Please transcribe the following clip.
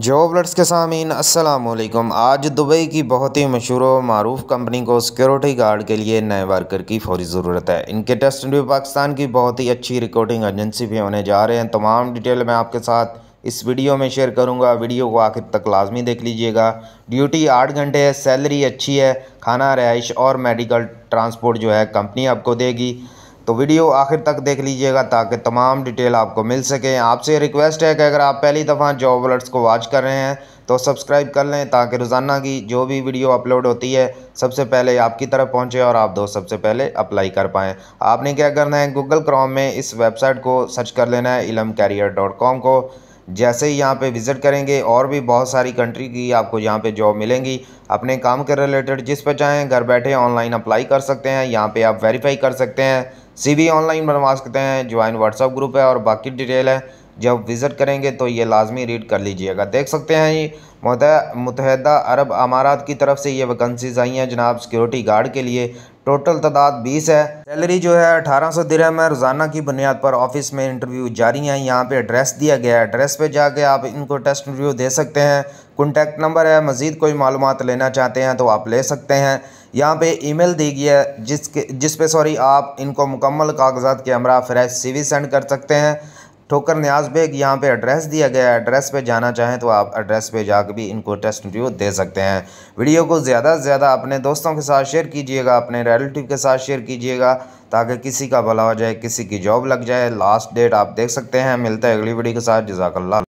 job के सामीन असलकुम आज दुबई की बहुत ही मशहूर और मरूफ़ कंपनी को सिक्योरिटी गार्ड के लिए नए वर्कर की फौरी ज़रूरत है इनके टेस्ट इंटरव्यू पाकिस्तान की बहुत ही अच्छी रिकॉर्डिंग एजेंसी भी होने जा रहे हैं तमाम डिटेल मैं आपके साथ इस वीडियो में शेयर करूंगा वीडियो को आखिर तक लाजमी देख लीजिएगा ड्यूटी आठ घंटे है सैलरी अच्छी है खाना रहाइश और मेडिकल ट्रांसपोर्ट जो है कंपनी आपको देगी तो वीडियो आखिर तक देख लीजिएगा ताकि तमाम डिटेल आपको मिल सके आपसे रिक्वेस्ट है कि अगर आप पहली दफ़ा जॉब अलर्ट्स को वॉच कर रहे हैं तो सब्सक्राइब कर लें ताकि रोज़ाना की जो भी वीडियो अपलोड होती है सबसे पहले आपकी तरफ पहुंचे और आप दो सबसे पहले अप्लाई कर पाएँ आपने क्या करना है गूगल क्रॉम में इस वेबसाइट को सर्च कर लेना है इलम को जैसे ही यहाँ पे विज़िट करेंगे और भी बहुत सारी कंट्री की आपको यहाँ पे जॉब मिलेंगी अपने काम के रिलेटेड जिस पर चाहें घर बैठे ऑनलाइन अप्लाई कर सकते हैं यहाँ पे आप वेरीफाई कर सकते हैं सीवी ऑनलाइन बनवा सकते हैं ज्वाइन व्हाट्सअप ग्रुप है और बाकी डिटेल है जब विज़िट करेंगे तो ये लाजमी रीड कर लीजिएगा देख सकते हैं ये मुतहदा अरब अमारात की तरफ से ये वैकन्सीज आई हैं जनाब सिक्योरिटी गार्ड के लिए टोटल तादाद बीस है सैलरी जो है अठारह सौ दिरहम है रोज़ाना की बुनियाद पर ऑफिस में इंटरव्यू जारी हैं यहाँ पे एड्रेस दिया गया है एड्रेस पे जाके आप इनको टेस्ट इंटरव्यू दे सकते हैं कॉन्टैक्ट नंबर है मज़ीद कोई मालूम लेना चाहते हैं तो आप ले सकते हैं यहाँ पे ईमेल दी गई है जिसके जिस पे सॉरी आप इनको मुकम्मल कागजात के हमरा फ्रेश सीवी सेंड कर सकते हैं ठोकर न्याज बेग यहाँ पे एड्रेस दिया गया है एड्रेस पे जाना चाहें तो आप एड्रेस पे जाकर भी इनको टेस्ट रिव्यू दे सकते हैं वीडियो को ज़्यादा से ज़्यादा अपने दोस्तों के साथ शेयर कीजिएगा अपने रिलेटिव के साथ शेयर कीजिएगा ताकि किसी का भला हो जाए किसी की जॉब लग जाए लास्ट डेट आप देख सकते हैं मिलता है अगली वीडियो के साथ जजाकल्ला